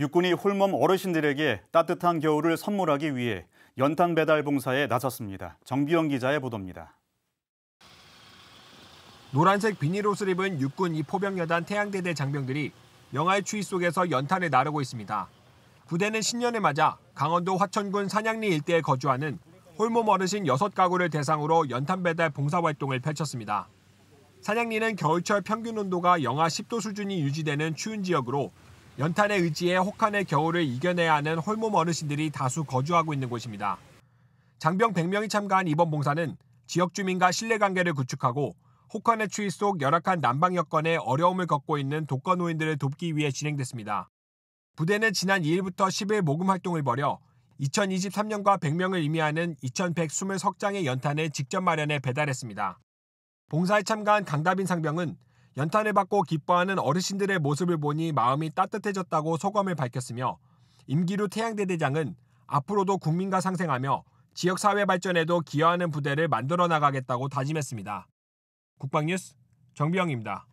육군이 홀몸 어르신들에게 따뜻한 겨울을 선물하기 위해 연탄 배달 봉사에 나섰습니다. 정비영 기자의 보도입니다. 노란색 비닐옷을 입은 육군 이포병여단 태양대대 장병들이 영하의 추위 속에서 연탄을 나르고 있습니다. 부대는 신년에 맞아 강원도 화천군 산양리 일대에 거주하는 홀몸 어르신 6가구를 대상으로 연탄 배달 봉사활동을 펼쳤습니다. 산양리는 겨울철 평균 온도가 영하 10도 수준이 유지되는 추운 지역으로 연탄의 의지에 혹한의 겨울을 이겨내야 하는 홀몸 어르신들이 다수 거주하고 있는 곳입니다. 장병 100명이 참가한 이번 봉사는 지역 주민과 신뢰관계를 구축하고 혹한의 추위 속 열악한 난방 여건에 어려움을 겪고 있는 독거 노인들을 돕기 위해 진행됐습니다. 부대는 지난 2일부터 10일 모금 활동을 벌여 2023년과 100명을 의미하는 2120석장의 연탄을 직접 마련해 배달했습니다. 봉사에 참가한 강다빈 상병은 연탄을 받고 기뻐하는 어르신들의 모습을 보니 마음이 따뜻해졌다고 소감을 밝혔으며 임기루 태양대대장은 앞으로도 국민과 상생하며 지역사회 발전에도 기여하는 부대를 만들어 나가겠다고 다짐했습니다. 국방뉴스 정비영입니다.